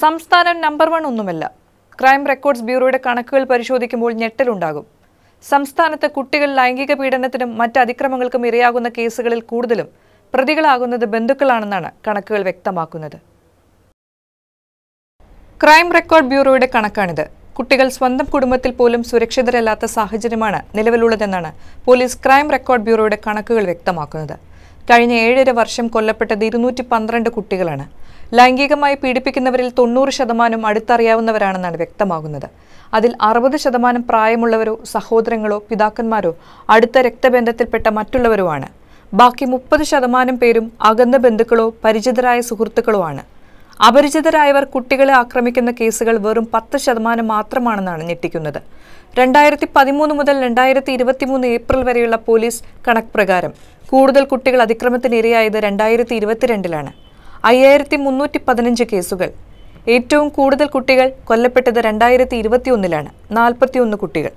സംസ്ഥാനം number one ഒന്നുമല്ല crime records ബ്യൂറോയുടെ കണക്കുകൾ പരിശോധിക്കുമ്പോൾ ഞെട്ടലുണ്ടാകും സംസ്ഥാനത്ത് കുട്ടികൾ ലൈംഗിക പീഡനത്തിനും മറ്റ് അതിക്രമങ്ങൾക്കും ഇരയാകുന്ന കേസുകളിൽ കൂടുതലും പ്രതികളാകുന്നത് ബന്ധുക്കളാണെന്നാണ് കണക്കുകൾ വ്യക്തമാക്കുന്നത് ക്രൈം റെക്കോർഡ് ബ്യൂറോയുടെ കണക്കാണിത് കുട്ടികൾ സ്വന്തം കുടുംബത്തിൽ പോലും സുരക്ഷിതരല്ലാത്ത സാഹചര്യമാണ് നിലവിലുള്ളതെന്നാണ് പോലീസ് ക്രൈം റെക്കോർഡ് ബ്യൂറോയുടെ കണക്കുകൾ വ്യക്തമാക്കുന്നത് കഴിഞ്ഞ ഏഴര വർഷം കൊല്ലപ്പെട്ടത് ഇരുന്നൂറ്റി പന്ത്രണ്ട് കുട്ടികളാണ് ലൈംഗികമായി പീഡിപ്പിക്കുന്നവരിൽ തൊണ്ണൂറ് ശതമാനം അടുത്തറിയാവുന്നവരാണെന്നാണ് വ്യക്തമാകുന്നത് അതിൽ അറുപത് ശതമാനം പ്രായമുള്ളവരോ സഹോദരങ്ങളോ പിതാക്കന്മാരോ അടുത്ത രക്തബന്ധത്തിൽപ്പെട്ട മറ്റുള്ളവരോ ആണ് ബാക്കി മുപ്പത് ശതമാനം പേരും അകന്ന ബന്ധുക്കളോ പരിചിതരായ സുഹൃത്തുക്കളോ ആണ് അപരിചിതരായവർ കുട്ടികളെ ആക്രമിക്കുന്ന കേസുകൾ വെറും പത്ത് ശതമാനം മാത്രമാണെന്നാണ് ഞെട്ടിക്കുന്നത് രണ്ടായിരത്തി പതിമൂന്ന് മുതൽ രണ്ടായിരത്തി ഇരുപത്തിമൂന്ന് ഏപ്രിൽ വരെയുള്ള പോലീസ് കണക്ക് പ്രകാരം കൂടുതൽ കുട്ടികൾ അതിക്രമത്തിനിരയായത് രണ്ടായിരത്തി ഇരുപത്തിരണ്ടിലാണ് അയ്യായിരത്തി മുന്നൂറ്റി പതിനഞ്ച് കേസുകൾ ഏറ്റവും കൂടുതൽ കുട്ടികൾ കൊല്ലപ്പെട്ടത് രണ്ടായിരത്തി ഇരുപത്തിയൊന്നിലാണ് നാൽപ്പത്തിയൊന്ന് കുട്ടികൾ